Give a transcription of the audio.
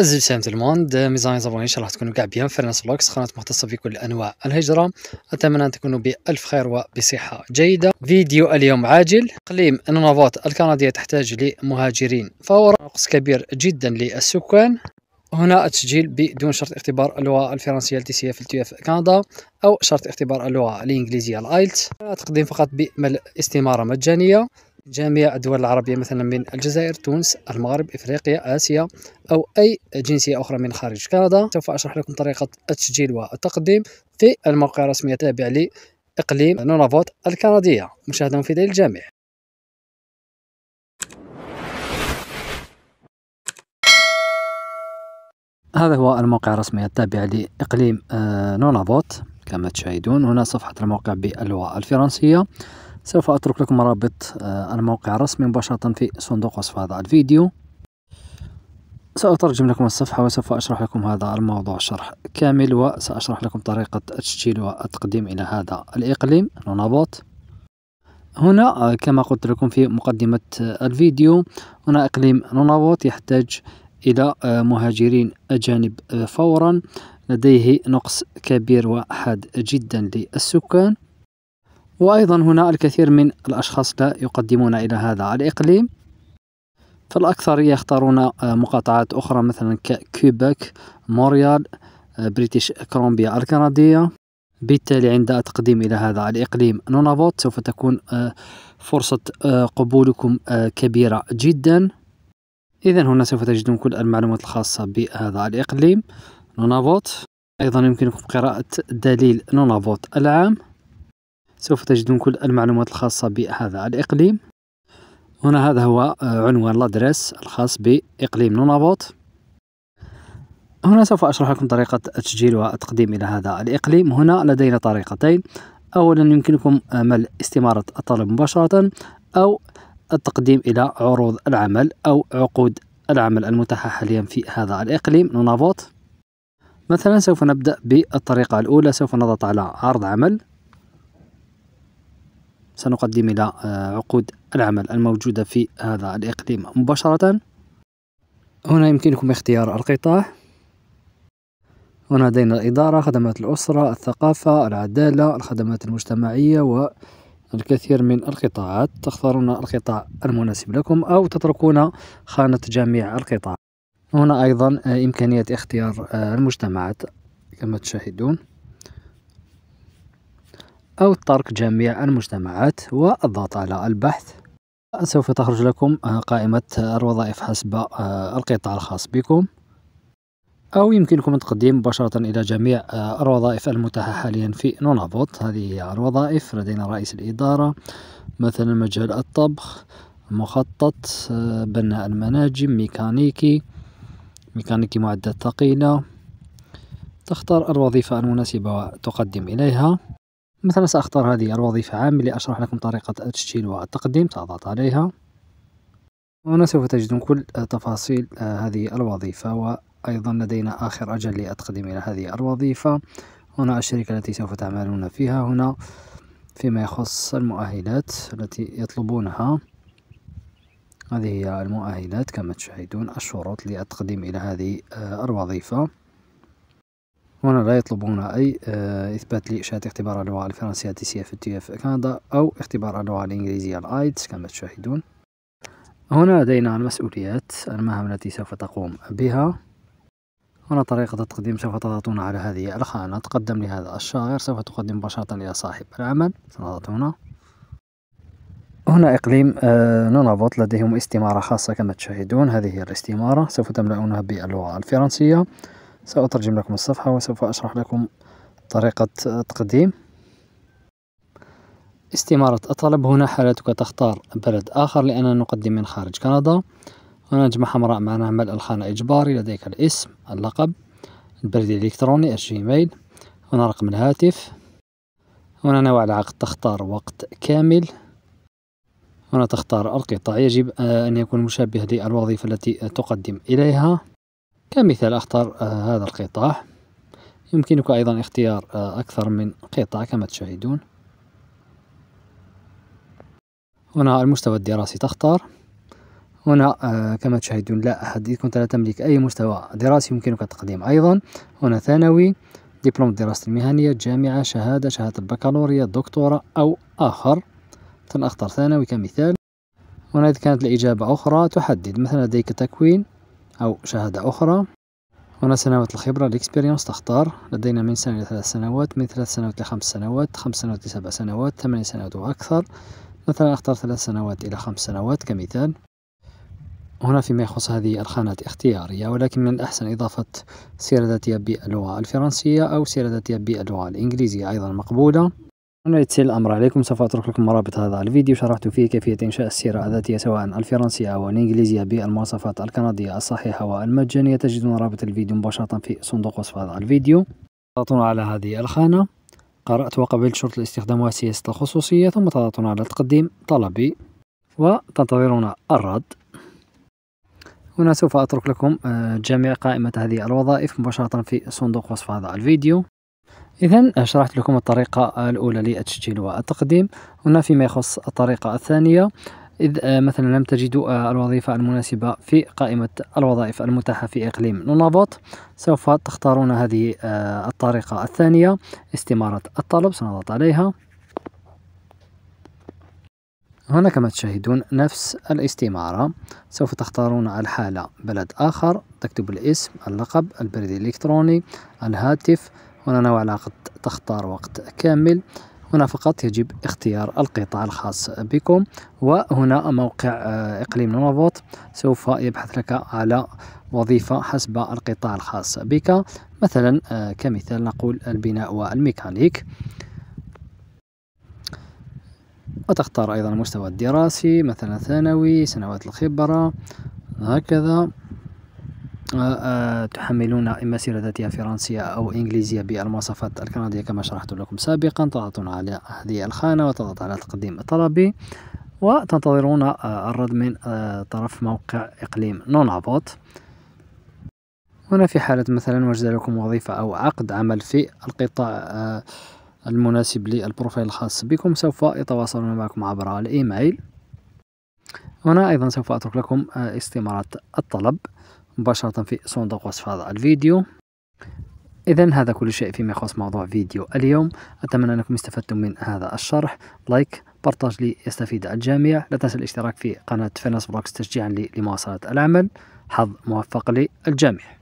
أعزائي سامة الموند ميزان زبوني إن شاء الله تكونوا كاع بيان في لوكس قناة مختصة في كل أنواع الهجرة أتمنى أن تكونوا بألف خير وبصحة جيدة فيديو اليوم عاجل إقليم النظافات الكندية تحتاج لمهاجرين فهو نقص كبير جدا للسكان هنا التسجيل بدون شرط اختبار اللغة الفرنسية التي سي في التي كندا أو شرط اختبار اللغة الإنجليزية الايلت تقديم فقط بملء استماره مجانية جميع الدول العربية مثلا من الجزائر تونس المغرب إفريقيا آسيا أو أي جنسية أخرى من خارج كندا سوف أشرح لكم طريقة التسجيل والتقديم في الموقع الرسمي التابع لإقليم نونافوت الكندية مشاهدة مفيدة للجميع هذا هو الموقع الرسمي التابع لإقليم آه، نونافوت كما تشاهدون هنا صفحة الموقع باللغة الفرنسية سوف أترك لكم رابط آه، الموقع الرسمي مباشرة في صندوق وصف هذا الفيديو سأترجم لكم الصفحة وسوف أشرح لكم هذا الموضوع شرح كامل وسأشرح لكم طريقة التسجيل والتقديم إلى هذا الإقليم نونابوت هنا آه، كما قلت لكم في مقدمة آه، الفيديو هنا إقليم نونابوت يحتاج إلى مهاجرين أجانب فورا لديه نقص كبير وحاد جدا للسكان وأيضا هنا الكثير من الأشخاص لا يقدمون إلى هذا الإقليم فالأكثر يختارون آه، مقاطعات أخرى مثلا ككيوبك موريال آه، بريتش كولومبيا الكندية بالتالي عند التقديم إلى هذا الإقليم نونافوت سوف تكون آه، فرصة قبولكم كبيرة جدا إذا هنا سوف تجدون كل المعلومات الخاصة بهذا الإقليم نونافوت أيضا يمكنكم قراءة دليل نونافوت العام سوف تجدون كل المعلومات الخاصة بهذا الإقليم هنا هذا هو آه، عنوان لادريس الخاص بإقليم نونابوت هنا سوف أشرح لكم طريقة التسجيل والتقديم إلى هذا الإقليم هنا لدينا طريقتين أولا يمكنكم آه، ملء استمارة الطلب مباشرة أو التقديم إلى عروض العمل أو عقود العمل المتاحة حاليا في هذا الإقليم نونافوت مثلا سوف نبدأ بالطريقة الأولى سوف نضغط على عرض عمل سنقدم إلى آه، عقود العمل الموجودة في هذا الإقليم مباشرة هنا يمكنكم اختيار القطاع هنا لدينا الإدارة خدمات الأسرة الثقافة العدالة الخدمات المجتمعية والكثير من القطاعات تختارون القطاع المناسب لكم أو تتركون خانة جميع القطاع هنا أيضا آه، إمكانية اختيار آه، المجتمعات كما تشاهدون أو ترك جميع المجتمعات والضغط على البحث سوف تخرج لكم آه، قائمة الوظائف حسب آه، القطاع الخاص بكم أو يمكنكم التقديم مباشرة إلى جميع آه، الوظائف المتاحة حاليا في نونافوت هذه هي الوظائف لدينا رئيس الإدارة مثلا مجال الطبخ مخطط بناء المناجم ميكانيكي ميكانيكي معدات ثقيلة تختار الوظيفة المناسبة وتقدم إليها مثلا سأختار هذه الوظيفة عاملة أشرح لكم طريقة التسجيل والتقديم سأضغط عليها وهنا سوف تجدون كل تفاصيل آه، هذه الوظيفة وأيضا لدينا آخر أجل للتقديم إلى هذه الوظيفة هنا الشركة التي سوف تعملون فيها هنا فيما يخص المؤهلات التي يطلبونها هذه هي المؤهلات كما تشاهدون الشروط للتقديم إلى هذه آه، الوظيفة هنا لا يطلبون أي آه، إثبات لإشهاد اختبار اللغة الفرنسية تي سي اف تي اف كندا أو اختبار اللغة الإنجليزية الآيتس كما تشاهدون هنا لدينا المسؤوليات المهام التي سوف تقوم بها هنا طريقة التقديم سوف تضغطون على هذه الخانة تقدم لهذا الشاغر سوف تقدم مباشرة إلى صاحب العمل سنضغط هنا هنا إقليم آه، نونافوت لديهم استمارة خاصة كما تشاهدون هذه الاستمارة سوف تملؤونها باللغة الفرنسية سأترجم لكم الصفحة وسوف أشرح لكم طريقة تقديم استمارة الطلب هنا حالتك تختار بلد آخر لأننا نقدم من خارج كندا هنا نجمع حمراء معناها ملء الخانة إجباري لديك الاسم اللقب البريد الإلكتروني الجيميل هنا رقم الهاتف هنا نوع العقد تختار وقت كامل هنا تختار القطاع يجب أن يكون مشابه للوظيفة التي تقدم إليها كمثال أختار آه، هذا القطاع يمكنك أيضا اختيار آه، أكثر من قطاع كما تشاهدون هنا المستوى الدراسي تختار هنا آه، كما تشاهدون لا أحد إذا كنت لا تملك أي مستوى دراسي يمكنك التقديم أيضا هنا ثانوي دبلوم الدراسة المهنية جامعة شهادة شهادة البكالوريا دكتورة أو آخر مثلا أختار ثانوي كمثال هنا إذا كانت الإجابة أخرى تحدد مثلا لديك تكوين أو شهادة أخرى هنا سنوات الخبرة الإكسبيرينس تختار لدينا من سنة إلى ثلاث سنوات من ثلاث سنوات لخمس سنوات خمس سنوات لسبع سنوات ثمان سنوات وأكثر مثلا أختار ثلاث سنوات إلى خمس سنوات كمثال هنا فيما يخص هذه الخانات اختيارية ولكن من الأحسن إضافة سيرة ذاتية باللغة الفرنسية أو سيرة ذاتية باللغة الإنجليزية أيضا مقبولة أنا يتسير الأمر عليكم سوف أترك لكم رابط هذا الفيديو شرحت فيه كيفية إنشاء السيرة الذاتية سواء الفرنسية أو الإنجليزية بالمواصفات الكندية الصحيحة والمجانية تجدون رابط الفيديو مباشرة في صندوق وصف هذا الفيديو تضغطون على هذه الخانة قرأت وقبلت شرط الاستخدام وسياسة الخصوصية ثم تضغطون على تقديم طلبي وتنتظرون الرد هنا سوف أترك لكم آه، جميع قائمة هذه الوظائف مباشرة في صندوق وصف هذا الفيديو إذا شرحت لكم الطريقة الأولى للتسجيل والتقديم هنا فيما يخص الطريقة الثانية إذ آه، مثلا لم تجدوا آه، الوظيفة المناسبة في قائمة الوظائف المتاحة في إقليم نونابط سوف تختارون هذه آه، الطريقة الثانية استمارة الطلب سنضغط عليها هنا كما تشاهدون نفس الاستمارة سوف تختارون الحالة بلد آخر تكتب الاسم اللقب البريد الإلكتروني الهاتف هنا نوع لا قد تختار وقت كامل هنا فقط يجب اختيار القطاع الخاص بكم وهنا موقع آه، إقليم نونافوت سوف يبحث لك على وظيفة حسب القطاع الخاص بك مثلا آه، كمثال نقول البناء والميكانيك وتختار أيضا المستوى الدراسي مثلا ثانوي سنوات الخبرة هكذا آه، آه، تحملون مسيرة ذاتية فرنسية أو إنجليزية بالمواصفات الكندية كما شرحت لكم سابقا تضغطون على هذه الخانة وتضغط على تقديم طلبي وتنتظرون آه، الرد من طرف موقع إقليم نونابوت هنا في حالة مثلا وجد لكم وظيفة أو عقد عمل في القطاع المناسب للبروفايل الخاص بكم سوف يتواصلون معكم عبر الإيميل هنا أيضا سوف أترك لكم استمارة الطلب مباشرة في صندوق وصف هذا الفيديو إذا هذا كل شيء فيما يخص موضوع فيديو اليوم أتمنى أنكم استفدتم من هذا الشرح لايك بارتاج ليستفيد الجميع لا تنسى الاشتراك في قناة فينس بلوكس تشجيعا لمواصلة العمل حظ موفق للجميع